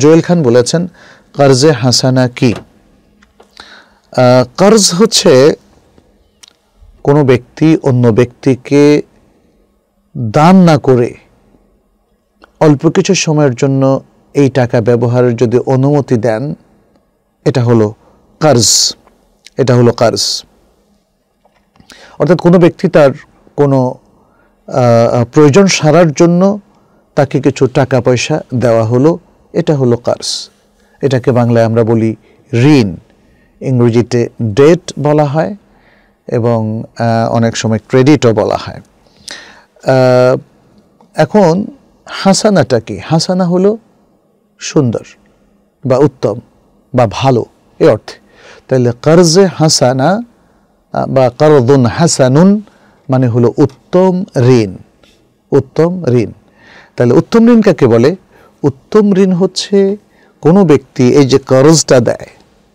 Joel খান বলেছেন কার্জে হাসানা কি কার্জ হচ্ছে কোনো ব্যক্তি অন্য ব্যক্তিকে দান না করে অল্প কিছু সময়ের জন্য এই টাকা ব্যবহারের যদি অনুমতি দেন এটা হলো কার্জ এটা হলো কার্জ অর্থাৎ কোনো ব্যক্তি তার কোনো প্রয়োজন সারার জন্য তাকে কিছু টাকা পয়সা দেওয়া হলো এটা হলো কার্স এটাকে বাংলায় আমরা বলি ঋণ ইংরেজিতে ডেট বলা হয় এবং অনেক সময় ক্রেডিটও বলা হয় এখন হাসানাটা কি হাসানা হলো সুন্দর বা উত্তম বা ভালো এ অর্থে তাহলে কর্জে হাসানা বা করদুন হাসানুন মানে হলো উত্তম ঋণ উত্তম ঋণ তাহলে উত্তম ঋণ কাকে বলে উত্তম ঋণ হচ্ছে কোনো ব্যক্তি এই যে করজটা দেয়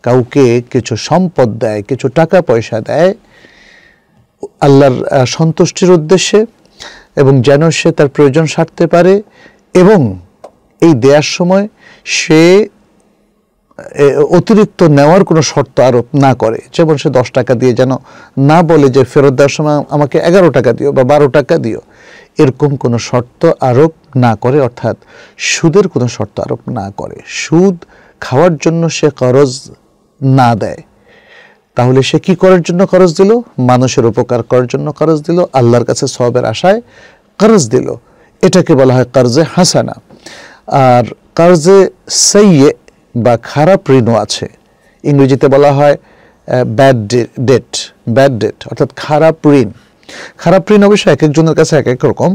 কাউকে কিছু সম্পদ দেয় কিছু টাকা পয়সা দেয় আল্লাহর সন্তুষ্টির উদ্দেশ্যে এবং যেন সে তার প্রয়োজন সারতে পারে এবং এই দেওয়ার সময় সে অতিরিক্ত নেওয়ার কোনো শর্ত আরোপ না করে যেমন সে দশ টাকা দিয়ে যেন না বলে যে ফেরত দেওয়ার সময় আমাকে এগারো টাকা দিও বা বারো টাকা দিও এরকম কোনো শর্ত আরোপ না করে অর্থাৎ সুদের কোনো শর্ত আরোপ না করে সুদ খাওয়ার জন্য সে করজ না দেয় তাহলে সে কি করার জন্য খরচ দিল মানুষের উপকার করার জন্য খরচ দিল আল্লাহর কাছে সবের আশায় খরচ দিল এটাকে বলা হয় কার্জে হাসানা আর কার্জে সইয়ে বা খারাপ ঋণও আছে ইংরেজিতে বলা হয় ব্যাড ডেট ব্যাড ডেট অর্থাৎ খারাপ ঋণ খারাপ ঋণ অবশ্য এক একজনের কাছে এক এক রকম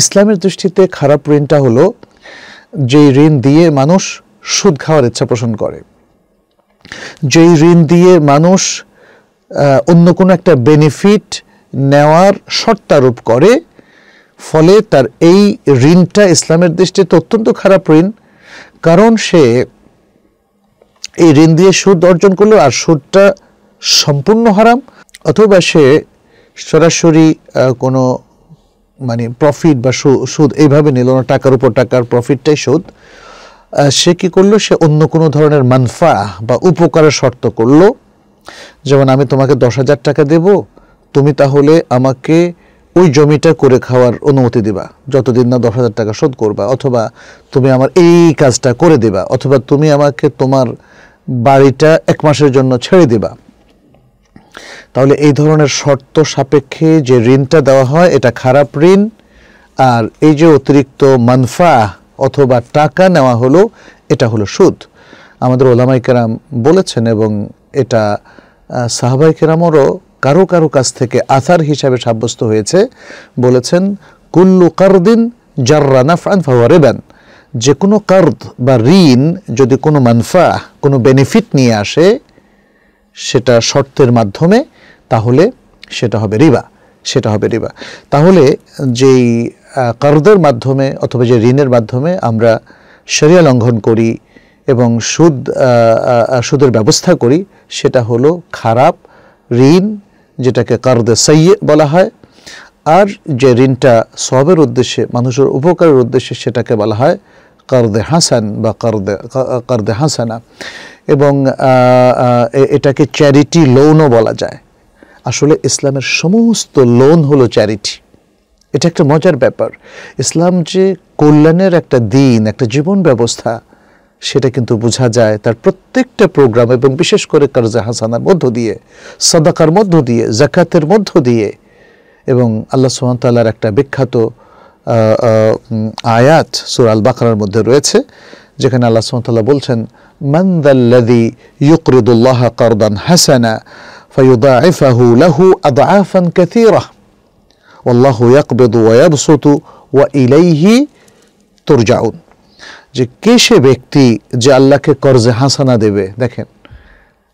ইসলামের দৃষ্টিতে খারাপ ঋণটা হলো যে ঋণ দিয়ে মানুষ সুদ খাওয়ার ইচ্ছা পোষণ করে যেই ঋণ দিয়ে মানুষ অন্য কোনো একটা বেনিফিট নেওয়ার শর্তারোপ করে ফলে তার এই ঋণটা ইসলামের দৃষ্টিতে অত্যন্ত খারাপ ঋণ কারণ সে এই ঋণ দিয়ে সুদ অর্জন করলো আর সুদটা সম্পূর্ণ হারাম অথবা সে সরাসরি কোনো মানে প্রফিট বা সুদ এইভাবে নিল না টাকার উপর টাকার প্রফিটটাই সুদ সে কি করলো সে অন্য কোনো ধরনের মানফা বা উপকারের শর্ত করলো যেমন আমি তোমাকে দশ হাজার টাকা দেব তুমি তাহলে আমাকে ওই জমিটা করে খাওয়ার অনুমতি দিবা যতদিন না দশ হাজার টাকা শোধ করবা অথবা তুমি আমার এই কাজটা করে দেবা অথবা তুমি আমাকে তোমার বাড়িটা এক মাসের জন্য ছেড়ে দেবা তাহলে এই ধরনের শর্ত সাপেক্ষে যে ঋণটা দেওয়া হয় এটা খারাপ ঋণ আর এই যে অতিরিক্ত মানফা অথবা টাকা নেওয়া হলো এটা হলো সুদ আমাদের ওলামাই কেরাম বলেছেন এবং এটা সাহাবাই কেরামরও কারো কারো কাছ থেকে আসার হিসাবে সাব্যস্ত হয়েছে বলেছেন কুল্লু কারদিন জাররা নাফান ফাওয়ারেবান যে কোনো কার্দ বা ঋণ যদি কোনো মানফা কোনো বেনিফিট নিয়ে আসে সেটা শর্তের মাধ্যমে তাহলে সেটা হবে রিবা সেটা হবে রিবা তাহলে যেই কারদের মাধ্যমে অথবা যে ঋণের মাধ্যমে আমরা সেরিয়া লঙ্ঘন করি এবং সুদ সুদের ব্যবস্থা করি সেটা হলো খারাপ ঋণ যেটাকে কারদে সাইয়ে বলা হয় আর যে ঋণটা সবের উদ্দেশ্যে মানুষের উপকারের উদ্দেশ্যে সেটাকে বলা হয় কারদে হাসান বা কারদে কারদে হাসানা এবং এটাকে চ্যারিটি লোনও বলা যায় আসলে ইসলামের সমস্ত লোন হলো চ্যারিটি এটা একটা মজার ব্যাপার ইসলাম যে কল্যাণের একটা দিন একটা জীবন ব্যবস্থা সেটা কিন্তু বোঝা যায় তার প্রত্যেকটা প্রোগ্রাম এবং বিশেষ করে কারজা হাসানার মধ্য দিয়ে সদাকার মধ্য দিয়ে জাকাতের মধ্য দিয়ে এবং আল্লাহ সোহানতাল্লার একটা বিখ্যাত আয়াত সুরাল বাকরার মধ্যে রয়েছে যেখানে আল্লাহ সুমতাল্লাহ বলছেন মন্দাল্লাদি ইউকরিদুল্লাহ করদান হাসানা লাহু فيضاعفه له أضعافا كثيرة والله يقبض ওয়া ইলাইহি ترجعون যে কে সে ব্যক্তি যে আল্লাহকে কর্জে হাসানা দেবে দেখেন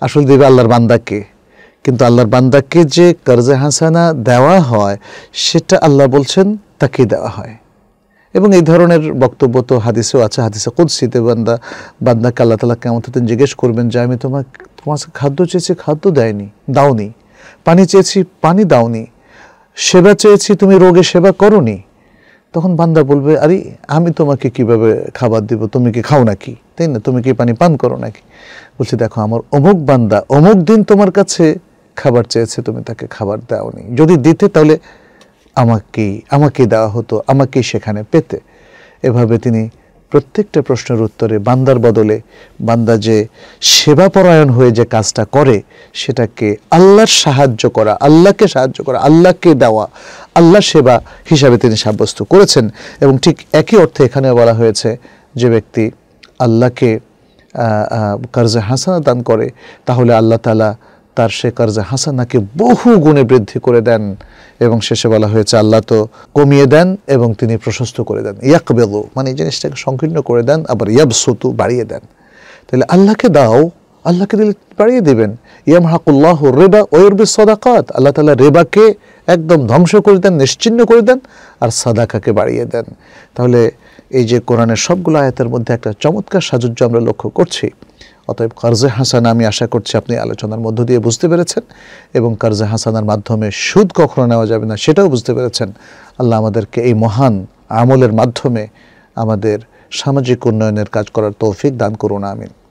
আসলে দেবে আল্লাহর বান্দাকে কিন্তু আল্লাহর বান্দাকে যে কর্জে হাসানা দেওয়া হয় সেটা আল্লাহ বলছেন তাকে দেওয়া হয় এবং এই ধরনের বক্তব্য তো হাদিসেও আছে হাদিসে কুদ্সিতে বান্দা বান্দাকে আল্লাহ তালা কেমন জিজ্ঞেস করবেন যে আমি তোমার তোমার খাদ্য চেয়েছি খাদ্য দেয়নি দাওনি পানি চেয়েছি পানি দাওনি সেবা চেয়েছি তুমি রোগে সেবা করো তখন বান্দা বলবে আরে আমি তোমাকে কিভাবে খাবার দিব তুমি কি খাও নাকি তাই না তুমি কি পানি পান করো নাকি বলছি দেখো আমার অমুক বান্দা অমুক দিন তোমার কাছে খাবার চেয়েছে তুমি তাকে খাবার দাওনি যদি দিতে তাহলে আমাকেই আমাকে দেওয়া হতো আমাকেই সেখানে পেতে এভাবে তিনি প্রত্যেকটা প্রশ্নের উত্তরে বান্দার বদলে বান্দা যে সেবাপরায়ণ হয়ে যে কাজটা করে সেটাকে আল্লাহর সাহায্য করা আল্লাহকে সাহায্য করা আল্লাহকে দেওয়া আল্লাহ সেবা হিসাবে তিনি সাব্যস্ত করেছেন এবং ঠিক একই অর্থে এখানে বলা হয়েছে যে ব্যক্তি আল্লাহকে কার্জে হাসানা দান করে তাহলে আল্লাহ তালা তার সে কার্যে হাসানাকে বহু গুণে বৃদ্ধি করে দেন এবং শেষে বলা হয়েছে আল্লাহ তো কমিয়ে দেন এবং তিনি প্রশস্ত করে দেন ইয়াকবেলু মানে এই জিনিসটাকে সংকীর্ণ করে দেন আবার ইয়াবসুতু বাড়িয়ে দেন তাহলে আল্লাহকে দাও আল্লাহকে দিলে বাড়িয়ে দেবেন ইয়াম হাকুল্লাহ রেবা ওয়রবি সদাকাত আল্লাহ তালা রেবাকে একদম ধ্বংস করে দেন নিশ্চিন্ন করে দেন আর সাদাকাকে বাড়িয়ে দেন তাহলে এই যে কোরআনের সবগুলো আয়াতের মধ্যে একটা চমৎকার সাজুজ্য আমরা লক্ষ্য করছি অতএব কার্জে হাসানা আমি আশা করছি আপনি আলোচনার মধ্য দিয়ে বুঝতে পেরেছেন এবং কার্জে হাসানার মাধ্যমে সুদ কখনো নেওয়া যাবে না সেটাও বুঝতে পেরেছেন আল্লাহ আমাদেরকে এই মহান আমলের মাধ্যমে আমাদের সামাজিক উন্নয়নের কাজ করার তৌফিক দান করুন আমিন